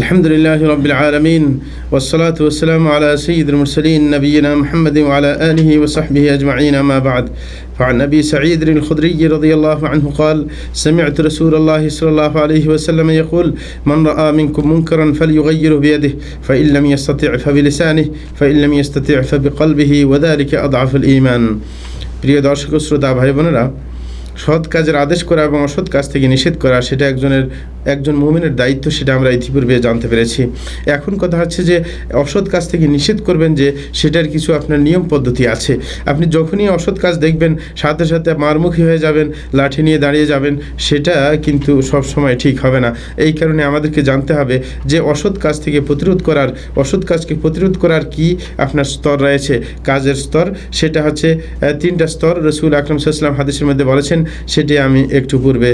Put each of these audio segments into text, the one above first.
الحمد لله رب العالمين والصلاة والسلام على سيد المرسلين نبينا محمد وعلى آله وصحبه أجمعين ما بعد فعن أبي سعيد الخدري رضي الله عنه قال سمعت رسول الله صلى الله عليه وسلم يقول من رأى منكم منكرا فليغيره بيده فإن لم يستطع فبلسانه فإن لم يستطع فبقلبه وذلك أضعف الإيمان প্রিয় দর্শক শ্রোতা ভাই বোনেরা সৎ কাজের আদেশ করা এবং অসৎ কাজ থেকে নিষেধ করা সেটা একজনের একজন মোমেনের দায়িত্ব সেটা আমরা ইতিপূর্বে জানতে পেরেছি এখন কথা হচ্ছে যে অসৎ কাজ থেকে নিষেধ করবেন যে সেটার কিছু আপনার নিয়ম পদ্ধতি আছে আপনি যখনই অসৎ কাজ দেখবেন সাথে সাথে মারমুখী হয়ে যাবেন লাঠি নিয়ে দাঁড়িয়ে যাবেন সেটা কিন্তু সব সময় ঠিক হবে না এই কারণে আমাদেরকে জানতে হবে যে অসৎ কাজ থেকে প্রতিরোধ করার অসৎ কাজকে প্রতিরোধ করার কি আপনার স্তর রয়েছে কাজের স্তর সেটা হচ্ছে তিনটা স্তর রসুল আকরম সাল্লাম হাদিসের মধ্যে বলেছেন সেটি আমি একটু পূর্বে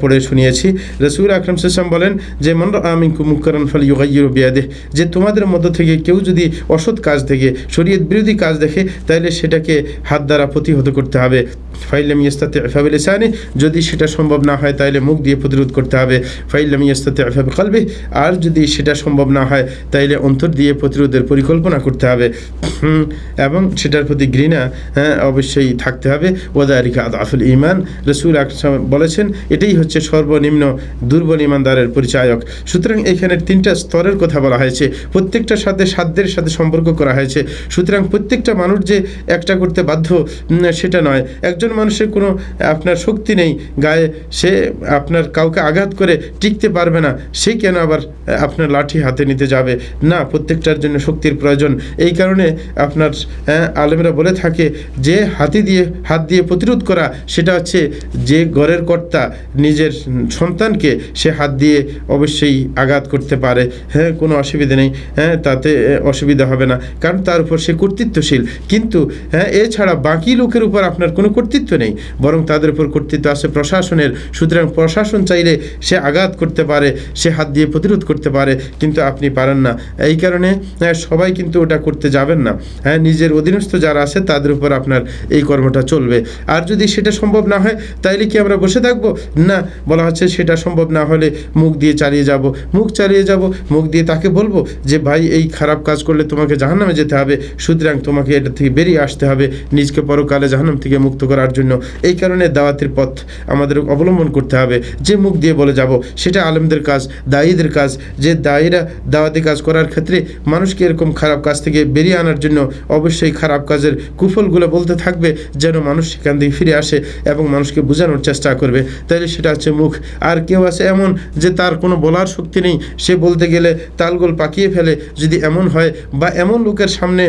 পড়ে শুনিয়েছি রসুল রসুল আকরম সুসাম বলেন যে মন আমিন মুকরণ ফল ইউগাইয়ের বিয়াদে যে তোমাদের মধ্য থেকে কেউ যদি অসৎ কাজ থেকে শরীয়ত বিরোধী কাজ দেখে তাহলে সেটাকে হাত দ্বারা প্রতিহত করতে হবে ফাইলাম ইয়াস্তাতে ফাবিলিসানি যদি সেটা সম্ভব না হয় তাহলে মুখ দিয়ে প্রতিরোধ করতে হবে ফাইলাম ইয়াস্তাতে ফাবি কালবে আর যদি সেটা সম্ভব না হয় তাইলে অন্তর দিয়ে প্রতিরোধের পরিকল্পনা করতে হবে এবং সেটার প্রতি ঘৃণা হ্যাঁ, অবশ্যই থাকতে হবে ওদারিকা আদাফুল ইমান রসুল আকসাম বলেছেন এটাই হচ্ছে সর্বনিম্ন দুর্বল ইমানদারের পরিচায়ক সুতরাং এখানে তিনটা স্তরের কথা বলা হয়েছে প্রত্যেকটার সাথে সাধ্যের সাথে সম্পর্ক করা হয়েছে সুতরাং প্রত্যেকটা মানুষ যে একটা করতে বাধ্য সেটা নয় একজন একজন মানুষের কোনো আপনার শক্তি নেই গায়ে সে আপনার কাউকে আঘাত করে টিকতে পারবে না সে কেন আবার আপনার লাঠি হাতে নিতে যাবে না প্রত্যেকটার জন্য শক্তির প্রয়োজন এই কারণে আপনার আলেমরা বলে থাকে যে হাতি দিয়ে হাত দিয়ে প্রতিরোধ করা সেটা হচ্ছে যে ঘরের কর্তা নিজের সন্তানকে সে হাত দিয়ে অবশ্যই আঘাত করতে পারে হ্যাঁ কোনো অসুবিধা নেই হ্যাঁ তাতে অসুবিধা হবে না কারণ তার উপর সে কর্তৃত্বশীল কিন্তু হ্যাঁ এছাড়া বাকি লোকের উপর আপনার কোনো কর্তৃত্ব কর্তৃত্ব নেই বরং তাদের উপর কর্তৃত্ব আছে প্রশাসনের সুতরাং প্রশাসন চাইলে সে আঘাত করতে পারে সে হাত দিয়ে প্রতিরোধ করতে পারে কিন্তু আপনি পারেন না এই কারণে হ্যাঁ, সবাই কিন্তু ওটা করতে যাবেন না হ্যাঁ নিজের অধীনস্থ যারা আছে তাদের উপর আপনার এই কর্মটা চলবে আর যদি সেটা সম্ভব না হয় তাইলে কি আমরা বসে থাকব না বলা হচ্ছে সেটা সম্ভব না হলে মুখ দিয়ে চালিয়ে যাব মুখ চালিয়ে যাব মুখ দিয়ে তাকে বলবো যে ভাই এই খারাপ কাজ করলে তোমাকে জাহান্নামে যেতে হবে সুতরাং তোমাকে এটা থেকে বেরিয়ে আসতে হবে নিজকে পরকালে জাহান্নাম থেকে মুক্ত করা করার জন্য এই কারণে দাওয়াতের পথ আমাদের অবলম্বন করতে হবে যে মুখ দিয়ে বলে যাব সেটা আলেমদের কাজ দায়ীদের কাজ যে দায়ীরা দাওয়াতি কাজ করার ক্ষেত্রে মানুষকে এরকম খারাপ কাজ থেকে বেরিয়ে আনার জন্য অবশ্যই খারাপ কাজের কুফলগুলো বলতে থাকবে যেন মানুষ সেখান থেকে ফিরে আসে এবং মানুষকে বোঝানোর চেষ্টা করবে তাইলে সেটা হচ্ছে মুখ আর কেউ আছে এমন যে তার কোনো বলার শক্তি নেই সে বলতে গেলে তালগোল পাকিয়ে ফেলে যদি এমন হয় বা এমন লোকের সামনে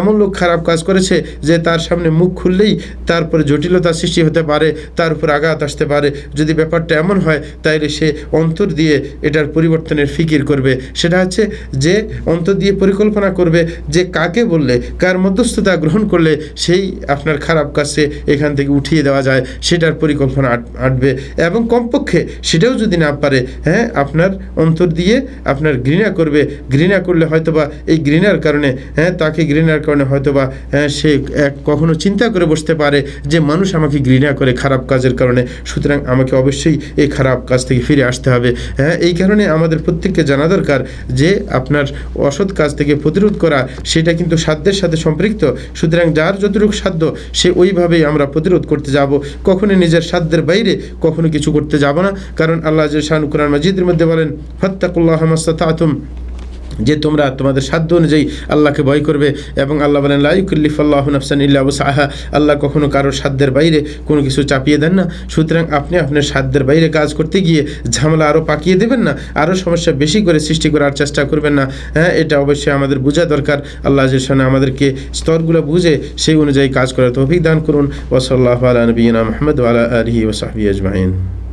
এমন লোক খারাপ কাজ করেছে যে তার সামনে মুখ খুললেই তারপরে জটিলতা সৃষ্টি হতে পারে তার উপর আঘাত আসতে পারে যদি ব্যাপারটা এমন হয় তাইলে সে অন্তর দিয়ে এটার পরিবর্তনের ফিকির করবে সেটা হচ্ছে যে অন্তর দিয়ে পরিকল্পনা করবে যে কাকে বললে কার মধ্যস্থতা গ্রহণ করলে সেই আপনার খারাপ কাজে এখান থেকে উঠিয়ে দেওয়া যায় সেটার পরিকল্পনা আঁটবে এবং কমপক্ষে সেটাও যদি না পারে হ্যাঁ আপনার অন্তর দিয়ে আপনার ঘৃণা করবে ঘৃণা করলে হয়তোবা এই ঘৃণার কারণে হ্যাঁ তাকে ঘৃণার কারণে হয়তোবা হ্যাঁ সে এক কখনো চিন্তা করে বসতে পারে যে মানুষ আমাকে ঘৃণা করে খারাপ কাজের কারণে সুতরাং আমাকে অবশ্যই এই খারাপ কাজ থেকে ফিরে আসতে হবে হ্যাঁ এই কারণে আমাদের প্রত্যেককে জানা দরকার যে আপনার অসৎ কাজ থেকে প্রতিরোধ করা সেটা কিন্তু সাধ্যের সাথে সম্পৃক্ত সুতরাং যার যতটুকু সাধ্য সে ওইভাবেই আমরা প্রতিরোধ করতে যাব কখনো নিজের সাধ্যের বাইরে কখনো কিছু করতে যাব না কারণ আল্লাহ শাহানুকুরান মাজিদের মধ্যে বলেন ফত্তাকুল্লাহ মাস্তাতুম যে তোমরা তোমাদের সাধ্য অনুযায়ী আল্লাহকে ভয় করবে এবং আল্লাহ বলেন লাইকুল্লিফ আল্লাহ নফসান ইল্লা সাহা আল্লাহ কখনো কারোর সাধ্যের বাইরে কোনো কিছু চাপিয়ে দেন না সুতরাং আপনি আপনার সাধ্যের বাইরে কাজ করতে গিয়ে ঝামেলা আরও পাকিয়ে দেবেন না আরও সমস্যা বেশি করে সৃষ্টি করার চেষ্টা করবেন না হ্যাঁ এটা অবশ্যই আমাদের বোঝা দরকার আল্লাহ সামনে আমাদেরকে স্তরগুলো বুঝে সেই অনুযায়ী কাজ করার তো অভিজ্ঞান করুন ওসল্লাহ আলা নবীনা আলা আলহি ওসাহি আজমাইন